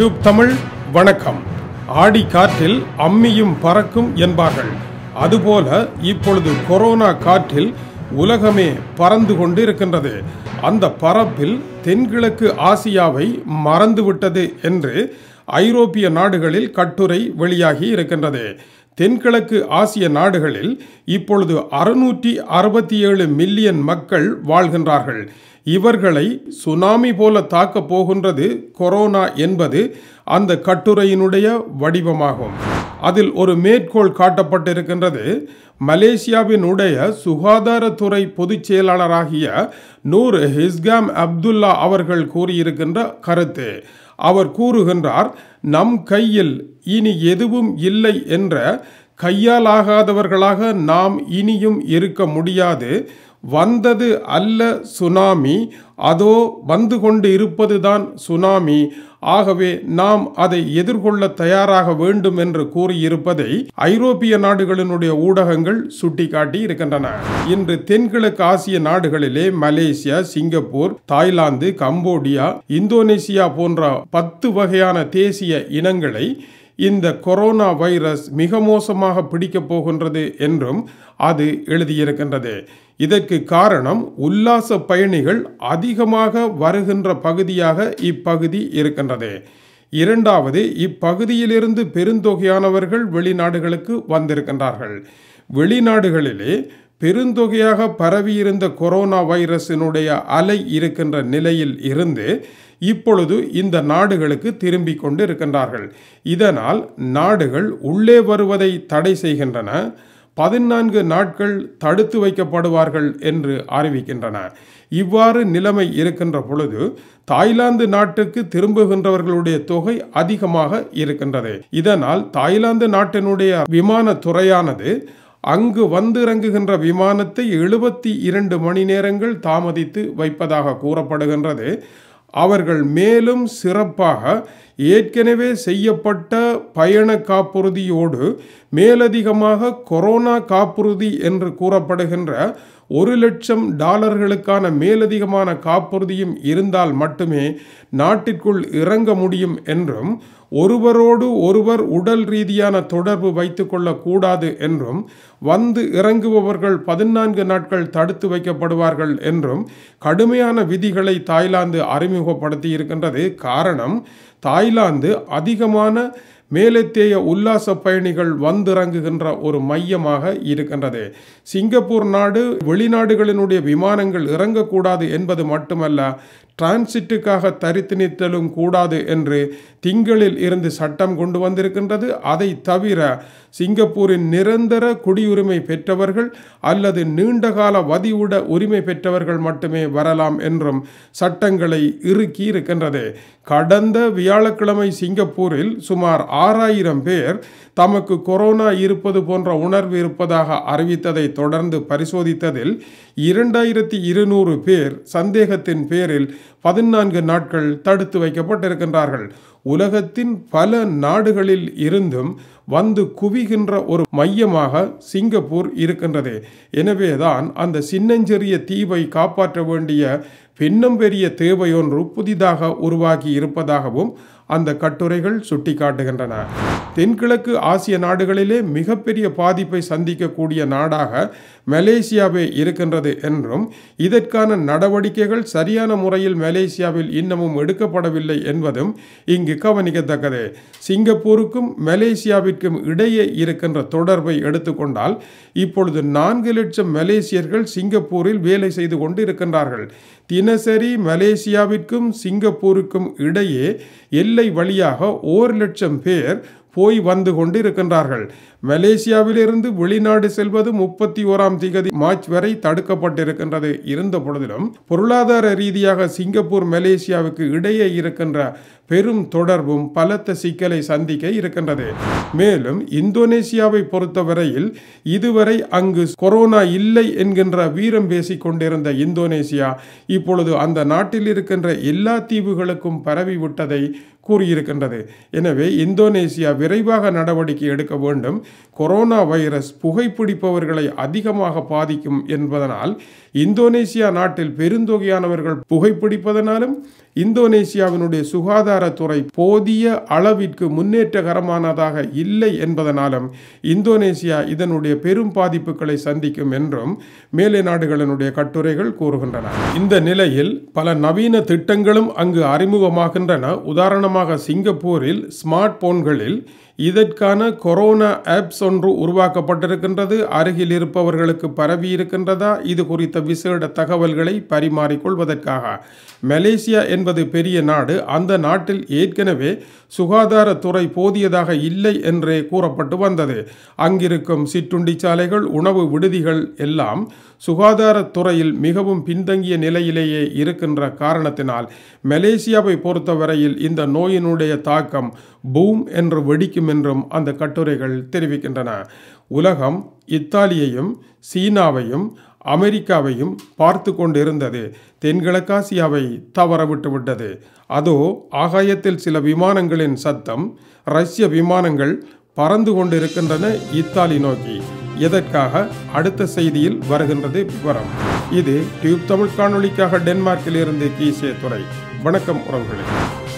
YouTube Tamil வணக்கம் ஆடி காற்றில் அம்மியும் பறக்கும் என்பார்கள் அதுபோல இப்பொழுது கொரோனா காற்றில் உலகமே பறந்து கொண்டு இருக்கின்றது அந்த பரப்பில் தென்கிழக்கு ஆசியாவை மறந்துவிட்டது என்று ஐரோப்பிய நாடுகளில் கட்டுரை வெளியாகி இருக்கின்றது தென்கிழக்கு ஆசிய நாடுகளில் இப்பொழுது அறுநூற்றி அறுபத்தி ஏழு மில்லியன் மக்கள் வாழ்கின்றார்கள் இவர்களை சுனாமி போல தாக்கப் போகின்றது கொரோனா என்பது அந்த கட்டுரையினுடைய வடிவமாகும் அதில் ஒரு மேற்கோள் காட்டப்பட்டிருக்கின்றது மலேசியாவினுடைய சுகாதாரத்துறை பொதுச் செயலாளராகிய நூர் ஹிஸ்காம் அப்துல்லா அவர்கள் கூறியிருக்கின்ற கருத்து அவர் கூறுகின்றார் நம் கையில் இனி எதுவும் இல்லை என்ற கையால் ஆகாதவர்களாக நாம் இனியும் இருக்க முடியாது வந்தது அல்ல சுனாமி அதோ வந்து கொண்டு இருப்பதுதான் சுனாமி ஆகவே நாம் அதை எதிர்கொள்ள தயாராக வேண்டும் என்று கூறியிருப்பதை ஐரோப்பிய நாடுகளினுடைய ஊடகங்கள் சுட்டிக்காட்டி இருக்கின்றன இன்று தென்கிழக்கு ஆசிய நாடுகளிலே Malaysia Singapore Thailand Cambodia Indonesia போன்ற பத்து வகையான தேசிய இனங்களை இந்த கொரோனா வைரஸ் மிக மோசமாக பிடிக்கப் போகின்றது என்றும் அது எழுதியிருக்கின்றது இதற்கு காரணம் உல்லாச பயணிகள் அதிகமாக வருகின்ற பகுதியாக இப்பகுதி இருக்கின்றது இரண்டாவது இப்பகுதியிலிருந்து பெருந்தொகையானவர்கள் வெளிநாடுகளுக்கு வந்திருக்கின்றார்கள் வெளிநாடுகளிலே பெருந்தொகையாக பரவியிருந்த கொரோனா வைரஸினுடைய அலை இருக்கின்ற நிலையில் இருந்து இப்பொழுது இந்த நாடுகளுக்கு திரும்பி கொண்டு இருக்கின்றார்கள் இதனால் நாடுகள் உள்ளே வருவதை தடை செய்கின்றன பதினான்கு நாட்கள் தடுத்து வைக்கப்படுவார்கள் என்று அறிவிக்கின்றன இவ்வாறு நிலைமை இருக்கின்ற பொழுது தாய்லாந்து நாட்டுக்கு திரும்புகின்றவர்களுடைய தொகை அதிகமாக இருக்கின்றது இதனால் தாய்லாந்து நாட்டினுடைய விமான துறையானது அங்கு வந்திறங்குகின்ற விமானத்தை எழுபத்தி இரண்டு மணி நேரங்கள் தாமதித்து வைப்பதாக கூறப்படுகின்றது அவர்கள் மேலும் சிறப்பாக ஏற்கனவே செய்யப்பட்ட பயண காப்புறுதியோடு மேலதிகமாக கொரோனா காப்புறுதி என்று கூறப்படுகின்ற ஒரு லட்சம் டாலர்களுக்கான மேலதிகமான காப்புறுதியும் இருந்தால் மட்டுமே நாட்டிற்குள் இறங்க முடியும் என்றும் ஒருவரோடு ஒருவர் உடல் ரீதியான தொடர்பு வைத்து கொள்ளக்கூடாது என்றும் வந்து இறங்குபவர்கள் பதினான்கு நாட்கள் தடுத்து வைக்கப்படுவார்கள் என்றும் கடுமையான விதிகளை தாய்லாந்து அறிமுகப்படுத்தி இருக்கின்றது காரணம் தாய்லாந்து அதிகமான மேலத்தேய உல்லாச பயணிகள் வந்திறங்குகின்ற ஒரு மையமாக இருக்கின்றது சிங்கப்பூர் நாடு வெளிநாடுகளினுடைய விமானங்கள் இறங்கக்கூடாது என்பது மட்டுமல்ல டிரான்சிட்டுக்காக தரித்து நிறுத்தலும் கூடாது என்று திங்களில் இருந்து சட்டம் கொண்டு வந்திருக்கின்றது அதை தவிர சிங்கப்பூரின் நிரந்தர குடியுரிமை பெற்றவர்கள் அல்லது நீண்டகால வதிவுட உரிமை பெற்றவர்கள் மட்டுமே வரலாம் என்றும் சட்டங்களை இறுக்கி இருக்கின்றது கடந்த வியாழக்கிழமை சிங்கப்பூரில் சுமார் ஆறாயிரம் பேர் தமக்கு கொரோனா இருப்பது போன்ற உணர்வு இருப்பதாக அறிவித்ததை தொடர்ந்து பரிசோதித்ததில் இரண்டாயிரத்தி இருநூறு பேர் சந்தேகத்தின் பேரில் பதினான்கு நாட்கள் தடுத்து வைக்கப்பட்டிருக்கின்றார்கள் உலகத்தின் பல நாடுகளில் இருந்தும் வந்து குவிகின்ற ஒரு மையமாக சிங்கப்பூர் இருக்கின்றது எனவேதான் அந்த சின்னஞ்சிறிய தீவை காப்பாற்ற வேண்டிய பின்னம் பெரிய தேவையொன்று புதிதாக உருவாகி இருப்பதாகவும் அந்த கட்டுரைகள் சுட்டிக்காட்டுகின்றன தென்கிழக்கு ஆசிய நாடுகளிலே மிகப்பெரிய பாதிப்பை சந்திக்கக்கூடிய நாடாக மலேசியாவே இருக்கின்றது என்றும் இதற்கான நடவடிக்கைகள் சரியான முறையில் மலேசியாவில் இன்னமும் எடுக்கப்படவில்லை என்பதும் இங்கு கவனிக்கத்தக்கது சிங்கப்பூருக்கும் மலேசியாவிற்கும் இடையே இருக்கின்ற தொடர்பை எடுத்துக்கொண்டால் இப்பொழுது நான்கு லட்சம் மலேசியர்கள் சிங்கப்பூரில் வேலை செய்து கொண்டு இருக்கின்றார்கள் தினசரி மலேசியாவிற்கும் சிங்கப்பூருக்கும் இடையே எல்லை வழியாக ஓர் லட்சம் பேர் போய் வந்து கொண்டு இருக்கின்றார்கள் மலேசியாவிலிருந்து வெளிநாடு செல்வது முப்பத்தி ஓராம் திகதி மார்ச் வரை தடுக்கப்பட்டிருக்கின்றது இருந்த பொழுதிலும் பொருளாதார ரீதியாக சிங்கப்பூர் மலேசியாவுக்கு இடையே இருக்கின்ற பெரும் தொடர்பும் பலத்த சிக்கலை சந்திக்க இருக்கின்றது மேலும் இந்தோனேசியாவை பொறுத்தவரையில் இதுவரை அங்கு கொரோனா இல்லை என்கின்ற வீரம் பேசிக் கொண்டிருந்த இந்தோனேசியா இப்பொழுது அந்த நாட்டில் இருக்கின்ற எல்லா தீவுகளுக்கும் பரவிவிட்டதை கூறியிருக்கின்றது எனவே இந்தோனேசியா விரைவாக நடவடிக்கை எடுக்க வேண்டும் கொரோனா வைரஸ் புகைப்பிடிப்பவர்களை அதிகமாக பாதிக்கும் என்பதனால் இந்தோனேசியா நாட்டில் பெருந்தொகையானவர்கள் புகைப்பிடிப்பதனாலும் இந்தோனேசியாவினுடைய சுகாதாரத்துறை போதிய அளவிற்கு முன்னேற்றகரமானதாக இல்லை என்பதனாலும் இந்தோனேசியா இதனுடைய பெரும் பாதிப்புகளை சந்திக்கும் என்றும் மேலை நாடுகளினுடைய கட்டுரைகள் கூறுகின்றன இந்த நிலையில் பல நவீன திட்டங்களும் அங்கு அறிமுகமாகின்றன உதாரணமாக சிங்கப்பூரில் ஸ்மார்ட் போன்களில் இதற்கான கொரோனா ஆப்ஸ் ஒன்று உருவாக்கப்பட்டிருக்கின்றது அருகில் இருப்பவர்களுக்கு பரவி இருக்கின்றதா இது குறித்த விசேட தகவல்களை பரிமாறிக்கொள்வதற்காக மலேசியா என்பது பெரிய நாடு அந்த நாட்டில் ஏற்கனவே சுகாதாரத்துறை போதியதாக இல்லை என்றே கூறப்பட்டு வந்தது அங்கிருக்கும் சிற்றுண்டி சாலைகள் உணவு விடுதிகள் எல்லாம் சுகாதாரத்துறையில் மிகவும் பின்தங்கிய நிலையிலேயே இருக்கின்ற காரணத்தினால் மலேசியாவை பொறுத்தவரையில் இந்த நோயினுடைய தாக்கம் பூம் என்று வெடிக்கும் என்றும் அந்த கட்டுரைகள் தெரிவிக்கின்றன உலகம் இத்தாலியையும் சீனாவையும் அமெரிக்காவையும் பார்த்து கொண்டிருந்தது தென்கிழக்காசியாவை தவறவிட்டு விட்டது அதோ ஆகாயத்தில் சில விமானங்களின் சத்தம் ரஷ்ய விமானங்கள் பறந்து கொண்டிருக்கின்றன இத்தாலி நோக்கி எதற்காக அடுத்த செய்தியில் வருகின்றது விவரம் இது டியூப் தமிழ் காணொலிக்காக டென்மார்க்கில் இருந்து கீசே துறை வணக்கம் உறவுகளே